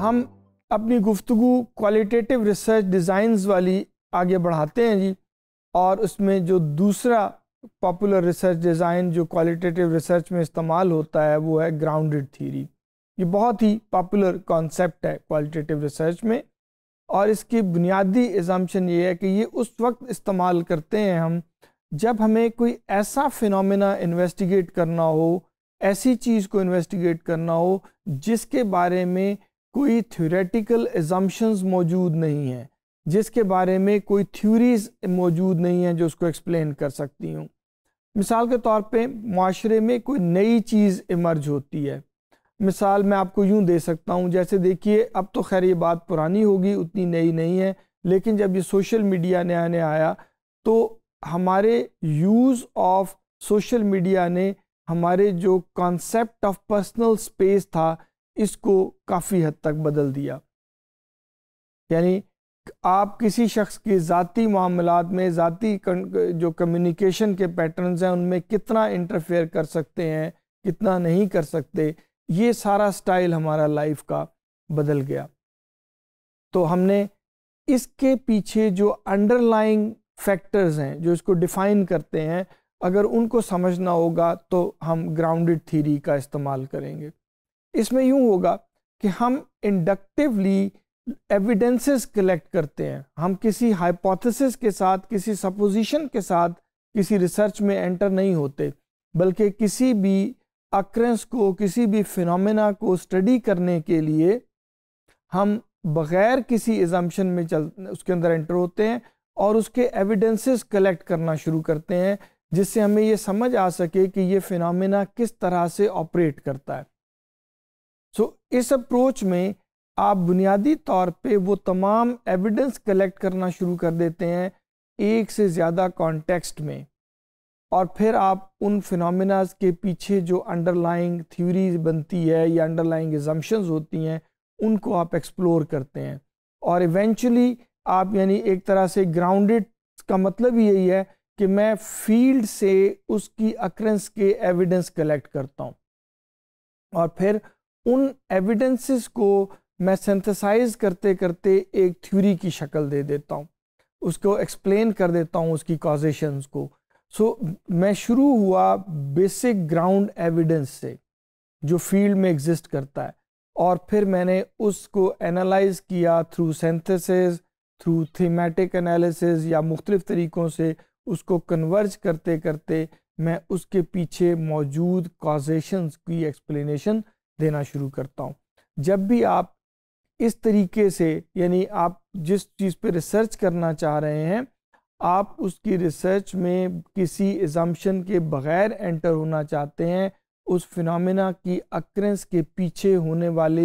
हम अपनी गुफ्तु क्वालिटेटिव रिसर्च डिज़ाइंस वाली आगे बढ़ाते हैं जी और उसमें जो दूसरा पॉपुलर रिसर्च डिज़ाइन जो क्वालिटेटिव रिसर्च में इस्तेमाल होता है वो है ग्राउंडेड थीरी ये बहुत ही पॉपुलर कॉन्सेप्ट है क्वालिटेटिव रिसर्च में और इसकी बुनियादी एजाम्पन ये है कि ये उस वक्त इस्तेमाल करते हैं हम जब हमें कोई ऐसा फिनोमेना इन्वेस्टिगेट करना हो ऐसी चीज़ को इन्वेस्टिगेट करना हो जिसके बारे में कोई थ्योरेटिकल एजम्पन्स मौजूद नहीं हैं जिसके बारे में कोई थ्योरीज मौजूद नहीं हैं जो उसको एक्सप्लेन कर सकती हूँ मिसाल के तौर पे माशरे में कोई नई चीज़ इमर्ज होती है मिसाल मैं आपको यूँ दे सकता हूँ जैसे देखिए अब तो खैर ये बात पुरानी होगी उतनी नई नहीं है लेकिन जब ये सोशल मीडिया नया नया आया तो हमारे यूज़ ऑफ सोशल मीडिया ने हमारे जो कॉन्सेप्ट ऑफ पर्सनल स्पेस था इसको काफ़ी हद तक बदल दिया यानी आप किसी शख्स के ज़ाती मामलों में ज़ाती जो कम्युनिकेशन के पैटर्न्स हैं उनमें कितना इंटरफेयर कर सकते हैं कितना नहीं कर सकते ये सारा स्टाइल हमारा लाइफ का बदल गया तो हमने इसके पीछे जो अंडरलाइंग फैक्टर्स हैं जो इसको डिफ़ाइन करते हैं अगर उनको समझना होगा तो हम ग्राउंडेड थीरी का इस्तेमाल करेंगे इसमें यूँ होगा कि हम इंडक्टिवली एविडेंसेस कलेक्ट करते हैं हम किसी हाइपोथेसिस के साथ किसी सपोजिशन के साथ किसी रिसर्च में एंटर नहीं होते बल्कि किसी भी अक्रेंस को किसी भी फिनोमेना को स्टडी करने के लिए हम बग़ैर किसी एजम्पन में चल उसके अंदर एंटर होते हैं और उसके एविडेंसेस कलेक्ट करना शुरू करते हैं जिससे हमें ये समझ आ सके कि ये फिनोमेना किस तरह से ऑपरेट करता है सो इस अप्रोच में आप बुनियादी तौर पे वो तमाम एविडेंस कलेक्ट करना शुरू कर देते हैं एक से ज़्यादा कॉन्टेक्स्ट में और फिर आप उन फिनमिनाज के पीछे जो अंडरलाइंग थ्योरीज बनती है या अंडरलाइंग एजम्पन्स होती हैं उनको आप एक्सप्लोर करते हैं और इवेंचुअली आप यानी एक तरह से ग्राउंडेड का मतलब यही है कि मैं फील्ड से उसकी अक्रेंस के एविडेंस कलेक्ट करता हूँ और फिर उन एविडेंसेस को मैं सिंथेसाइज करते करते एक थ्योरी की शक्ल दे देता हूँ उसको एक्सप्लेन कर देता हूँ उसकी कॉजेशंस को सो so, मैं शुरू हुआ बेसिक ग्राउंड एविडेंस से जो फील्ड में एग्जिस्ट करता है और फिर मैंने उसको एनालाइज किया through synthesis through thematic analysis या मुख्तलिफ तरीक़ों से उसको कन्वर्ज करते करते मैं उसके पीछे मौजूद कॉजेशंस की एक्सप्लेनेशन देना शुरू करता हूँ जब भी आप इस तरीके से यानी आप जिस चीज़ पे रिसर्च करना चाह रहे हैं आप उसकी रिसर्च में किसी एजम्पन के बगैर एंटर होना चाहते हैं उस फिनमिना की अक्रेंस के पीछे होने वाले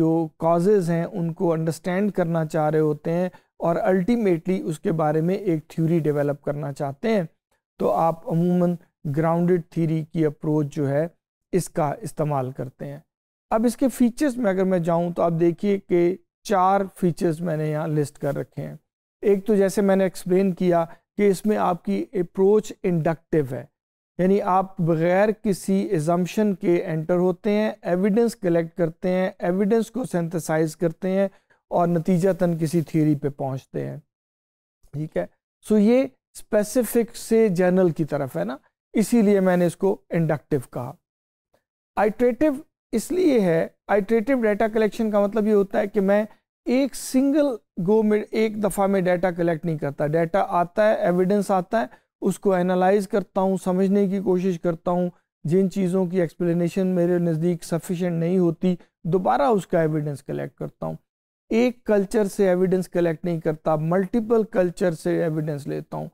जो काजेज हैं उनको अंडरस्टैंड करना चाह रहे होते हैं और अल्टीमेटली उसके बारे में एक थ्योरी डेवलप करना चाहते हैं तो आप अमूमन ग्राउंडेड थ्योरी की अप्रोच जो है इसका इस्तेमाल करते हैं अब इसके फीचर्स में अगर मैं जाऊं तो आप देखिए कि चार फीचर्स मैंने यहाँ लिस्ट कर रखे हैं एक तो जैसे मैंने एक्सप्लेन किया कि इसमें आपकी अप्रोच इंडक्टिव है यानी आप बग़ैर किसी एजम्पन के एंटर होते हैं एविडेंस कलेक्ट करते हैं एविडेंस को सेंथिसाइज करते हैं और नतीजतन किसी थीरी पे पहुंचते हैं ठीक है सो ये स्पेसिफिक से जनरल की तरफ है ना इसीलिए मैंने इसको इंडक्टिव कहा आइट्रेटिव इसलिए है आइट्रेटिव डाटा कलेक्शन का मतलब ये होता है कि मैं एक सिंगल गो में एक दफ़ा में डाटा कलेक्ट नहीं करता डाटा आता है एविडेंस आता है उसको एनालाइज करता हूँ समझने की कोशिश करता हूँ जिन चीज़ों की एक्सप्लेनेशन मेरे नज़दीक सफिशेंट नहीं होती दोबारा उसका एविडेंस कलेक्ट करता हूँ एक कल्चर से एविडेंस कलेक्ट नहीं करता मल्टीपल कल्चर से एविडेंस लेता हूँ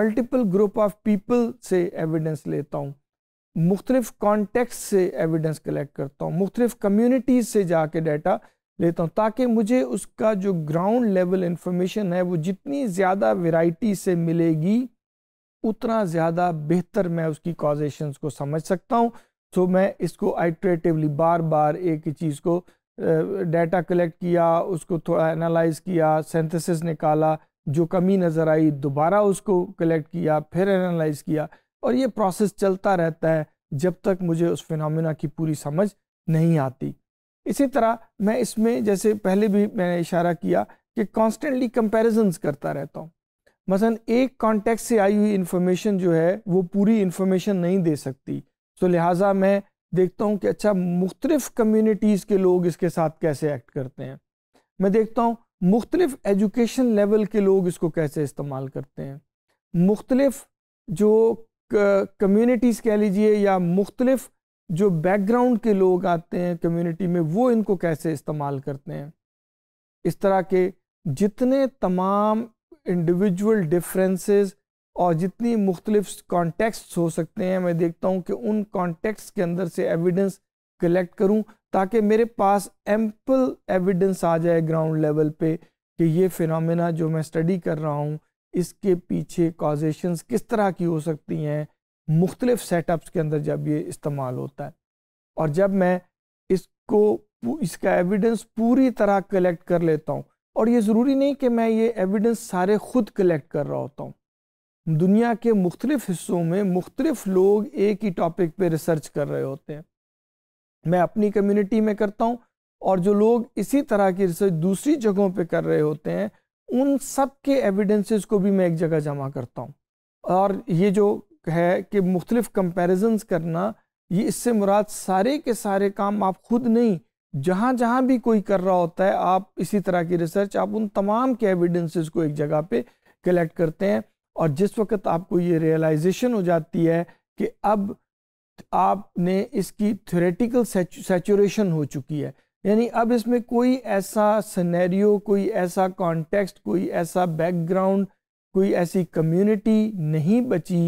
मल्टीपल ग्रुप ऑफ पीपल से एविडेंस लेता हूँ मुख्तलिफ कॉन्टेक्स्ट से एविडेंस कलेक्ट करता हूँ मुख्तलिफ कम्यूनिटीज़ से जाके डाटा लेता हूँ ताकि मुझे उसका जो ग्राउंड लेवल इंफॉर्मेशन है वो जितनी ज़्यादा वेराइटी से मिलेगी उतना ज़्यादा बेहतर मैं उसकी कॉजेशन को समझ सकता हूँ तो मैं इसको आइट्रेटिवली बार बार एक ही चीज़ को डाटा कलेक्ट किया उसको थोड़ा एनालाइज किया सेंथेसिस निकाला जो कमी नज़र आई दोबारा उसको कलेक्ट किया फिर एनालाइज किया और ये प्रोसेस चलता रहता है जब तक मुझे उस फिनोमिना की पूरी समझ नहीं आती इसी तरह मैं इसमें जैसे पहले भी मैंने इशारा किया कि कॉन्स्टेंटली कंपेरिजन्स करता रहता हूँ मसलन एक कॉन्टेक्ट से आई हुई इन्फॉर्मेशन जो है वो पूरी इन्फॉर्मेशन नहीं दे सकती तो लिहाजा मैं देखता हूँ कि अच्छा मुख्तलिफ़ कम्यूनिटीज़ के लोग इसके साथ कैसे एक्ट करते हैं मैं देखता हूँ मुख्तलिफ़ एजुकेशन लेवल के लोग इसको कैसे इस्तेमाल करते हैं मुख्तलिफ़ जो कम्युनिटीज़ कह लीजिए या मुख्तलिफ जो बैकग्राउंड के लोग आते हैं कम्युनिटी में वो इनको कैसे इस्तेमाल करते हैं इस तरह के जितने तमाम इंडिविजुअल डिफरेंसेस और जितनी मुख्तलिफ कॉन्टेक्ट्स हो सकते हैं मैं देखता हूँ कि उन कॉन्टेक्ट्स के अंदर से एविडेंस कलेक्ट करूँ ताकि मेरे पास एम्पल एविडेंस आ जाए ग्राउंड लेवल पे कि ये फिनमिना जो मैं स्टडी कर रहा हूँ इसके पीछे कॉजेशंस किस तरह की हो सकती हैं मुख्तलिफ सेटअप्स के अंदर जब ये इस्तेमाल होता है और जब मैं इसको इसका एविडेंस पूरी तरह कलेक्ट कर लेता हूँ और ये ज़रूरी नहीं कि मैं ये एविडेंस सारे ख़ुद कलेक्ट कर रहा होता हूँ दुनिया के मुख्तलिफ हिस्सों में मुख्तलिफ लोग एक ही टॉपिक पे रिसर्च कर रहे होते हैं मैं अपनी कम्युनिटी में करता हूँ और जो लोग इसी तरह की रिसर्च दूसरी जगहों पे कर रहे होते हैं उन सब के एविडेंसेस को भी मैं एक जगह जमा करता हूँ और ये जो है कि मुख्तलिफ़ कंपेरिजन्स करना ये इससे मुराद सारे के सारे काम आप खुद नहीं जहाँ जहाँ भी कोई कर रहा होता है आप इसी तरह की रिसर्च आप उन तमाम के एविडेंसेस को एक जगह पे कलेक्ट करते हैं और जिस वक्त आपको ये रियलाइजेशन हो जाती है कि अब आपने इसकी थ्योरेटिकल सेचुरेशन हो चुकी है यानी अब इसमें कोई ऐसा सनेरियो कोई ऐसा कॉन्टेक्स्ट कोई ऐसा बैकग्राउंड कोई ऐसी कम्युनिटी नहीं बची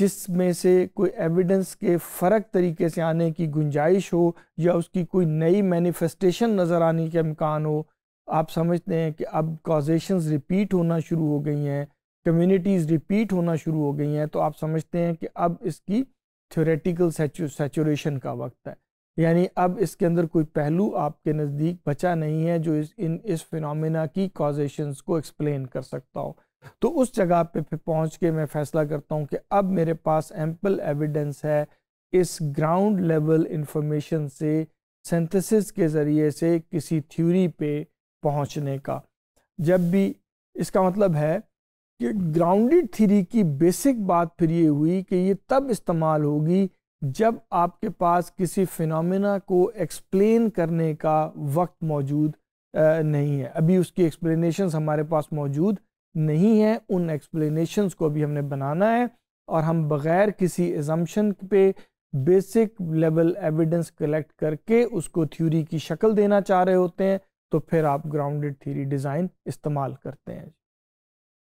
जिसमें से कोई एविडेंस के फ़र्क तरीके से आने की गुंजाइश हो या उसकी कोई नई मैनिफेस्टेशन नज़र आने के अम्कान हो आप समझते हैं कि अब कॉजेशन रिपीट होना शुरू हो गई हैं कम्युनिटीज़ रिपीट होना शुरू हो गई हैं तो आप समझते हैं कि अब इसकी थ्योरेटिकल सेचुरेशन का वक्त है यानी अब इसके अंदर कोई पहलू आपके नज़दीक बचा नहीं है जो इस इन इस फिनमिना की कॉजेशंस को एक्सप्लेन कर सकता हो तो उस जगह पे फिर पहुँच के मैं फैसला करता हूँ कि अब मेरे पास एम्पल एविडेंस है इस ग्राउंड लेवल इंफॉर्मेशन से सिंथेसिस के ज़रिए से किसी थ्योरी पे पहुँचने का जब भी इसका मतलब है कि ग्राउंडेड थ्योरी की बेसिक बात फिर ये हुई कि ये तब इस्तेमाल होगी जब आपके पास किसी फिनमिना को एक्सप्लेन करने का वक्त मौजूद नहीं है अभी उसकी एक्सप्लेनेशंस हमारे पास मौजूद नहीं है उन एक्सप्लेनेशंस को अभी हमने बनाना है और हम बग़ैर किसी एजम्पन पे बेसिक लेवल एविडेंस कलेक्ट करके उसको थ्योरी की शक्ल देना चाह रहे होते हैं तो फिर आप ग्राउंडेड थ्योरी डिज़ाइन इस्तेमाल करते हैं